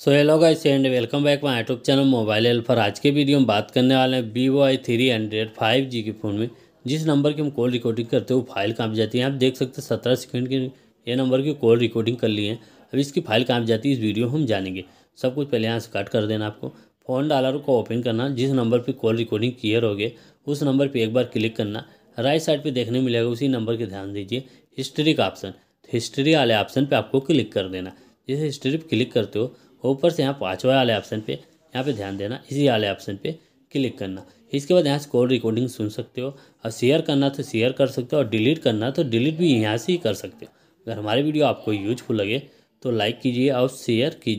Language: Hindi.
so hello guys and welcome back my YouTube channel mobile एल्फर पर आज के वीडियो में बात करने वाले हैं Vivo I three hundred five G के फ़ोन में जिस नंबर की हम कॉल रिकॉर्डिंग करते हो फाइल कहाँ जाती है आप देख सकते हैं सत्रह सेकंड की ये नंबर की कॉल रिकॉर्डिंग कर ली है अब इसकी फाइल कहाँ जाती है इस वीडियो हम जानेंगे सब कुछ पहले यहाँ से कट कर देना आपको फ़ोन डालर को ओपन करना जिस नंबर पर कॉल रिकॉर्डिंग क्लियर हो गए उस नंबर पर एक बार क्लिक करना राइट साइड पर देखने मिलेगा उसी नंबर के ध्यान दीजिए हिस्ट्री का ऑप्शन हिस्ट्री वाले ऑप्शन पर आपको क्लिक कर देना जैसे हिस्ट्री पर क्लिक करते हो ऊपर से यहाँ पाँचवा वाले ऑप्शन पे यहाँ पे ध्यान देना इसी वाले ऑप्शन पे क्लिक करना इसके बाद यहाँ से कॉल रिकॉर्डिंग सुन सकते हो और शेयर करना तो शेयर कर सकते हो और डिलीट करना तो डिलीट भी यहाँ से ही कर सकते हो अगर हमारी वीडियो आपको यूजफुल लगे तो लाइक कीजिए और शेयर कीजिए